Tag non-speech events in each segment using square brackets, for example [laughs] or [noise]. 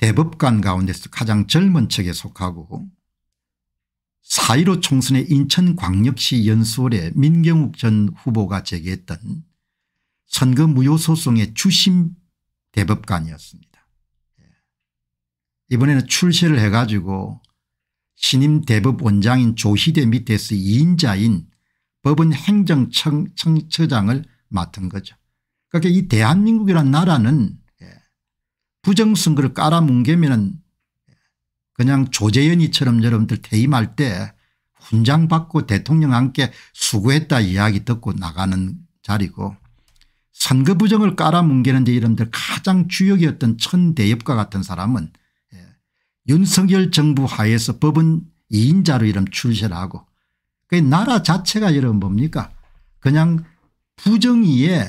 대법관 가운데서 가장 젊은 척에 속하고 4.15 총선의 인천광역시 연수원에 민경욱 전 후보가 제기했던 선거 무효 소송의 주심 대법관이었습니다. 예. 이번에는 출세를 해가지고 신임 대법원장인 조희대 밑에서 2인자인 법원 행정처장을 맡은 거죠. 그러니까 이 대한민국이란 나라는 부정선거를 깔아뭉개면 그냥 조재현이처럼 여러분들 퇴임할 때 훈장 받고 대통령 함께 수고했다 이야기 듣고 나가는 자리고 선거 부정을 깔아뭉개는데 여러분들 가장 주역이었던 천대엽과 같은 사람은 예, 윤석열 정부 하에서 법은 2인자로 이름 출세 하고 그 나라 자체가 여러분 뭡니까 그냥 부정이의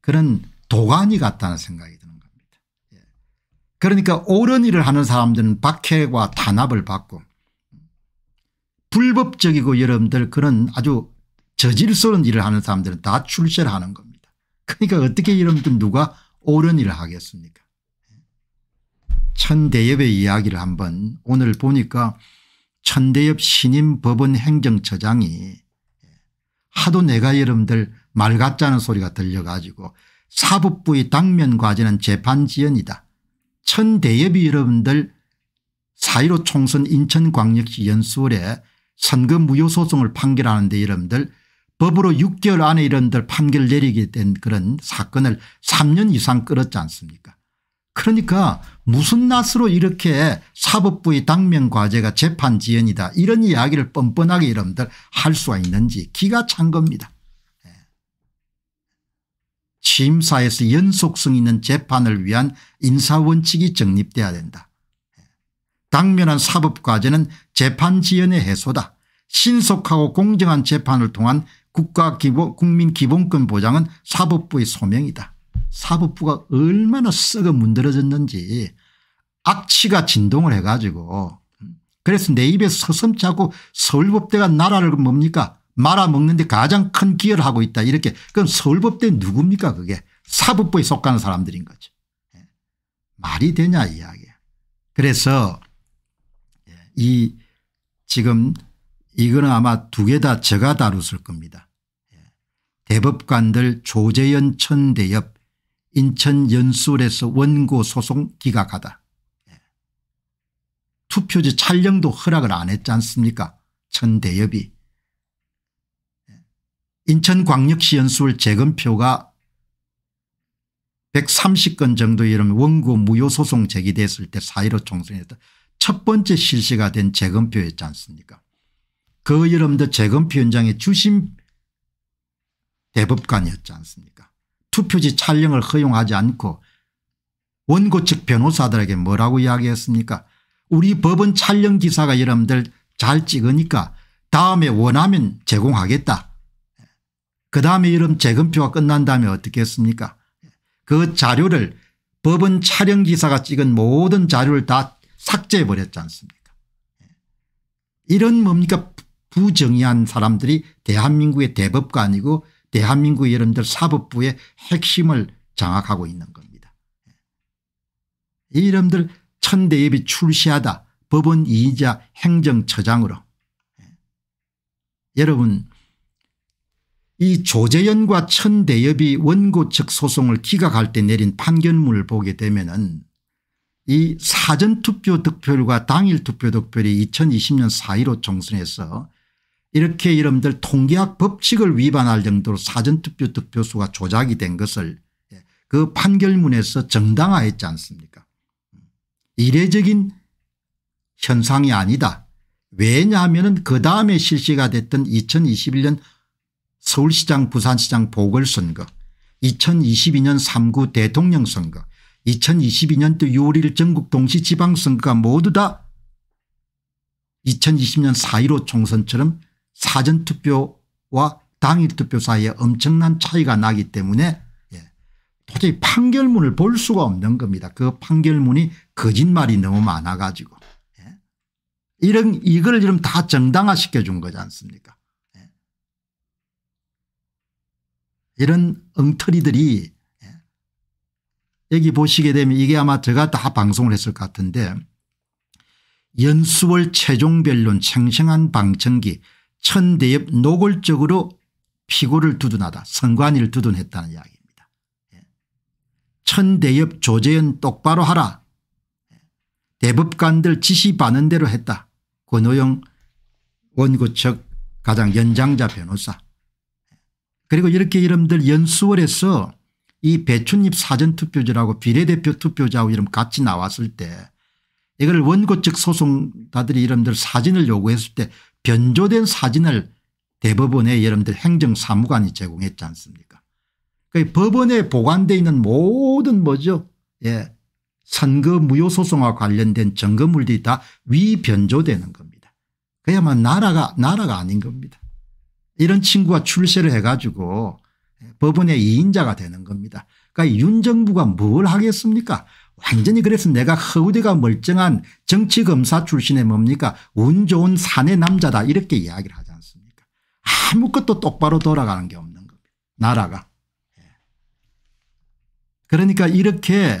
그런 도가니 같다는 생각이 그러니까 옳은 일을 하는 사람들은 박해와 탄압을 받고 불법적이고 여러분들 그런 아주 저질스러운 일을 하는 사람들은 다 출세를 하는 겁니다. 그러니까 어떻게 여러분들 누가 옳은 일을 하겠습니까 천대엽의 이야기를 한번 오늘 보니까 천대엽 신임 법원 행정처장이 하도 내가 여러분들 말 같지 않은 소리가 들려가지고 사법부의 당면 과제는 재판 지연이다. 천대엽이 여러분들 4.15 총선 인천광역시 연수원에 선거 무효소송을 판결하는데 여러분들 법으로 6개월 안에 이런들 판결 내리게 된 그런 사건을 3년 이상 끌었지 않습니까 그러니까 무슨 낯으로 이렇게 사법부의 당면과제가 재판 지연이다 이런 이야기를 뻔뻔하게 여러분들 할 수가 있는지 기가 찬 겁니다. 취임사에서 연속성 있는 재판을 위한 인사원칙이 정립돼야 된다. 당면한 사법과제는 재판지연의 해소다. 신속하고 공정한 재판을 통한 국가 기본 국민 기본권 보장은 사법부의 소명이다. 사법부가 얼마나 썩어 문드러졌는지 악취가 진동을 해가지고 그래서 내 입에서 슴지 않고 서울법대가 나라를 뭡니까 말아먹는데 가장 큰 기여를 하고 있다 이렇게 그럼 서울법대 누굽니까 그게 사법부에 속하는 사람들인 거죠. 예. 말이 되냐 이야기. 그래서 예, 이 지금 이거는 아마 두 개 다 제가 다뤘을 겁니다. 예. 대법관들 조재현 천대엽 인천 연수에서 원 원고 소송 기각하다. 투표지 촬영도 허락을 안 했지 않습니까 천대엽이. 인천광역시연수울 재검표가 130건 정도 이름 원고 무효소송 제기됐을 때 사이로 총선에서 첫 번째 실시가 된 재검표였지 않습니까 그 여름도 재검표 현장의 주심 대법관이었지 않습니까 투표지 촬영을 허용하지 않고 원고 측 변호사들에게 뭐라고 이야기했습니까 우리 법원 촬영 기사가 여러분들 잘 찍으니까 다음에 원하면 제공하겠다 그 다음에 이런 재검표가 끝난 다음에 어떻겠습니까 그 자료를 법은 촬영기사가 찍은 모든 자료를 다 삭제해 버렸지 않습니까 이런 뭡니까 부정의한 사람들이 대한민국의 대법관이고 대한민국 여러분들 사법부의 핵심을 장악하고 있는 겁니다. 이 이름들 천대협이 출시하다 법원 이자 행정처장으로 여러분 이 조재연과 천대엽이 원고 측 소송을 기각할 때 내린 판결문을 보게 되면 은이 사전투표 득표율과 당일 투표 득표율이 2020년 4.15 총선에서 이렇게 여러분들 통계학 법칙을 위반할 정도로 사전투표 득표수가 조작이 된 것을 그 판결문에서 정당화했지 않습니까 이례적인 현상이 아니다. 왜냐하면 그 다음에 실시가 됐던 2021년 서울시장 부산시장 보궐선거 2022년 3구 대통령 선거 2022년도 6월 1일 전국 동시지방선거가 모두 다 2020년 4.15 총선처럼 사전투표와 당일투표 사이에 엄청난 차이가 나기 때문에 예, 도저히 판결문을 볼 수가 없는 겁니다. 그 판결문이 거짓말이 너무 많아 가지고 예. 이런 이걸 이름 다 정당화시켜 준 거지 않습니까 이런 엉터리들이 예, 여기 보시게 되면 이게 아마 제가 다 방송을 했을 것 같은데 연수월 최종변론 생생한 방청기 천대엽 노골적으로 피고를 두둔하다 선관위를 두둔했다는 이야기입니다. 예. 천대엽 조재현 똑바로 하라. 예. 대법관들 지시받는 대로 했다. 권호영 원고 측 가장 연장자 변호사 그리고 이렇게 여러분들 연수월에서 이 배춘잎 사전투표제라고 비례대표 투표자하고 이름 같이 나왔을 때 이걸 원고 측 소송자들이 여러분들 사진을 요구했을 때 변조된 사진을 대법원에 여러분들 행정사무관이 제공했지 않습니까 그 법원에 보관되어 있는 모든 뭐죠 예 선거 무효소송과 관련된 증거물들이 다 위변조되는 겁니다 그야말로 나라가 나라가 아닌 겁니다 이런 친구가 출세를 해가지고 법원의 2인자가 되는 겁니다. 그러니까 윤정부가 뭘 하겠습니까 완전히 그래서 내가 허우대가 멀쩡한 정치검사 출신의 뭡니까 운 좋은 사내 남자다 이렇게 이야기를 하지 않습니까 아무것도 똑바로 돌아가는 게 없는 겁니다. 나라가. 예. 그러니까 이렇게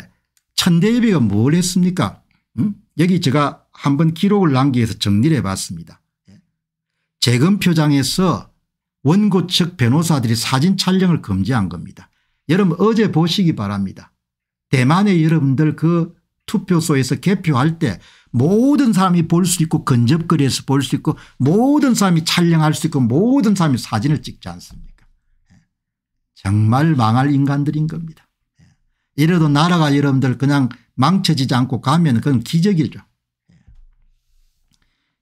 천대협의가 뭘 했습니까 음? 여기 제가 한번 기록을 남기 위해서 정리를 해봤습니다. 예. 재검표장에서 원고 측 변호사들이 사진 촬영을 금지한 겁니다. 여러분 어제 보시기 바랍니다. 대만의 여러분들 그 투표소에서 개표할 때 모든 사람이 볼 수 있고 근접거리에서 볼 수 있고 모든 사람이 촬영할 수 있고 모든 사람이 사진을 찍지 않습니까 예. 정말 망할 인간들인 겁니다. 예. 이래도 나라가 여러분들 그냥 망쳐지지 않고 가면 그건 기적이죠. 예.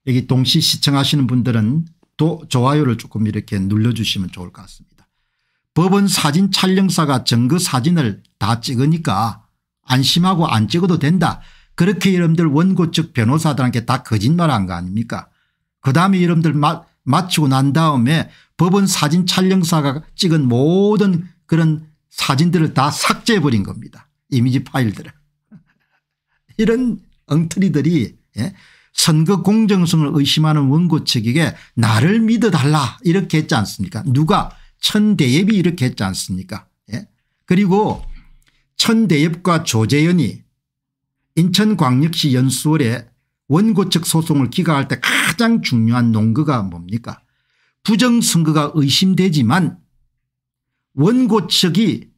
여기 동시 시청하시는 분들은 구독도 좋아요를 조금 이렇게 눌러주시면 좋을 것 같습니다. 법원 사진 촬영사가 증거 사진을 다 찍으니까 안심하고 안 찍어도 된다. 그렇게 여러분들 원고 측 변호사들한테 다 거짓말한 거 아닙니까 그다음에 여러분들 마, 마치고 난 다음에 법원 사진 촬영사가 찍은 모든 그런 사진들을 다 삭제해버린 겁니다. 이미지 파일들을. [laughs] 이런 엉터리들이 예? 선거 공정성을 의심하는 원고 측에게 나를 믿어달라 이렇게 했지 않습니까 누가 천대엽이 이렇게 했지 않습니까 예? 그리고 천대엽과 조재현이 인천광역시 연수원에 원고 측 소송을 기각할 때 가장 중요한 논거가 뭡니까 부정선거가 의심되지만 원고 측이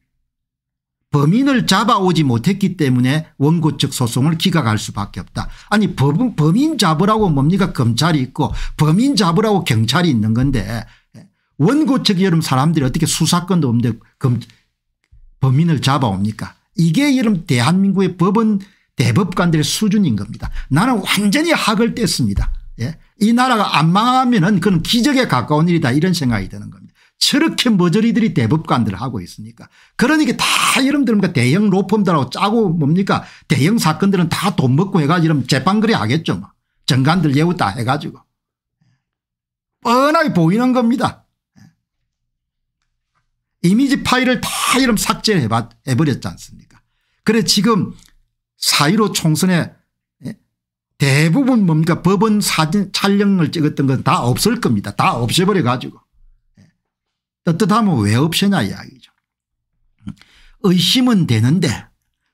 범인을 잡아오지 못했기 때문에 원고 측 소송을 기각할 수밖에 없다. 아니 범, 범인 잡으라고 뭡니까 검찰이 있고 범인 잡으라고 경찰이 있는 건데 예, 원고 측이 여러분 사람들이 어떻게 수사권도 없는데 검, 범인을 잡아옵니까 이게 여러분 대한민국의 법원 대법관들의 수준인 겁니다. 나는 완전히 학을 뗐습니다. 예? 이 나라가 안 망하면 은 그건 기적에 가까운 일이다 이런 생각이 드는 겁니다. 저렇게 머저리들이 대법관들 하고 있으니까 그러니까 다 여러분들 그러니까 대형 로펌들하고 짜고 뭡니까 대형 사건들은 다 돈 먹고 해가지고 이러면 재판거리 하겠죠. 뭐. 정관들 예우 다 해가지고 뻔하게 보이는 겁니다. 이미지 파일을 다 이름 삭제해버렸지 않습니까 그래 지금 사1로 총선에 예? 대부분 뭡니까 법원 사진 촬영을 찍었던 건 다 없을 겁니다. 다 없애버려 가지고. 떳떳하면 왜 없애냐 이야기죠. 의심은 되는데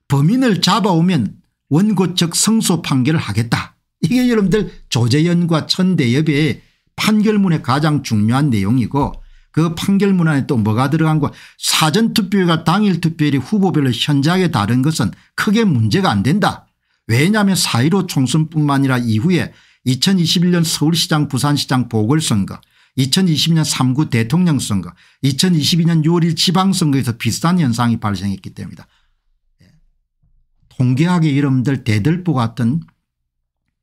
범인을 잡아오면 원고 측 성소 판결을 하겠다. 이게 여러분들 조재연과 천대협의 판결문의 가장 중요한 내용이고 그 판결문 안에 또 뭐가 들어간 거 사전투표가 당일 투표일이 후보별로 현저하게 다른 것은 크게 문제가 안 된다. 왜냐하면 4.15 총선뿐만 아니라 이후에 2021년 서울시장 부산시장 보궐선거 2020년 3구 대통령 선거 2022년 6월 1 지방선거에서 비슷한 현상이 발생했기 때문이다. 예. 통계학의 이름들 대들보 같은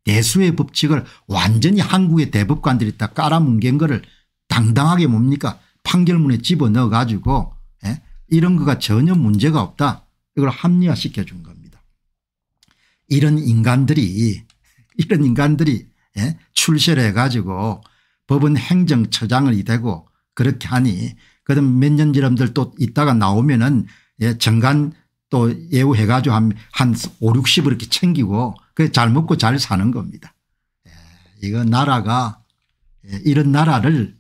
대수의 법칙을 완전히 한국의 대법관들이 다 깔아뭉갠 거를 당당하게 뭡니까 판결문에 집어넣어 가지고 예, 이런 거가 전혀 문제가 없다 이걸 합리화시켜 준 겁니다. 이런 인간들이 이런 인간들이 예, 출세를 해가지고 법은 행정처장이 되고 그렇게 하니 그럼 몇년 지름들 또 있다가 나오면은 예, 정간 또 예우해 가지고 한, 한 5, 60을 이렇게 챙기고 그 잘 먹고 잘 사는 겁니다. 예, 이거 나라가 예, 이런 나라를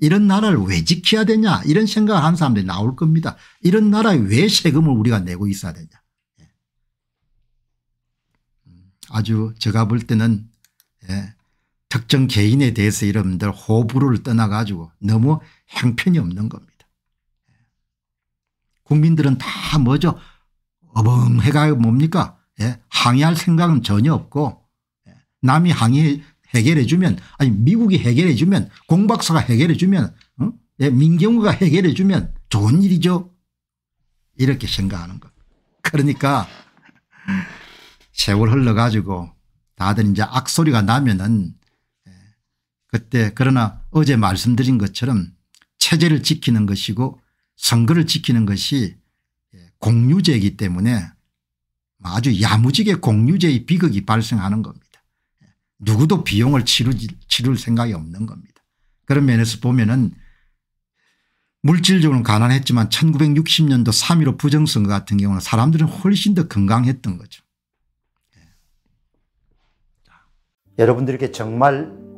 이런 나라를 왜 지켜야 되냐 이런 생각을 하는 사람들이 나올 겁니다. 이런 나라에 왜 세금을 우리가 내고 있어야 되냐. 예. 음, 아주 제가 볼 때는 특정 개인에 대해서 여러분들 호불호를 떠나 가지고 너무 형편이 없는 겁니다. 국민들은 다 뭐죠 어벙해가 뭡니까 예? 항의할 생각은 전혀 없고 예? 남이 항의 해결해 주면 아니 미국이 해결해 주면 공박사가 해결해 주면 어? 예? 민경우가 해결해 주면 좋은 일이죠 이렇게 생각하는 것 그러니까 세월 흘러가지고 다들 이제 악소리가 나면은 그때 그러나 어제 말씀드린 것처럼 체제를 지키는 것이고 선거를 지키는 것이 공유제이기 때문에 아주 야무지게 공유제의 비극이 발생하는 겁니다. 누구도 비용을 치루, 치를 생각이 없는 겁니다. 그런 면에서 보면 은 물질적으로는 가난했지만 1960년도 3.15 부정선거 같은 경우는 사람들은 훨씬 더 건강했던 거죠. 여러분들께 정말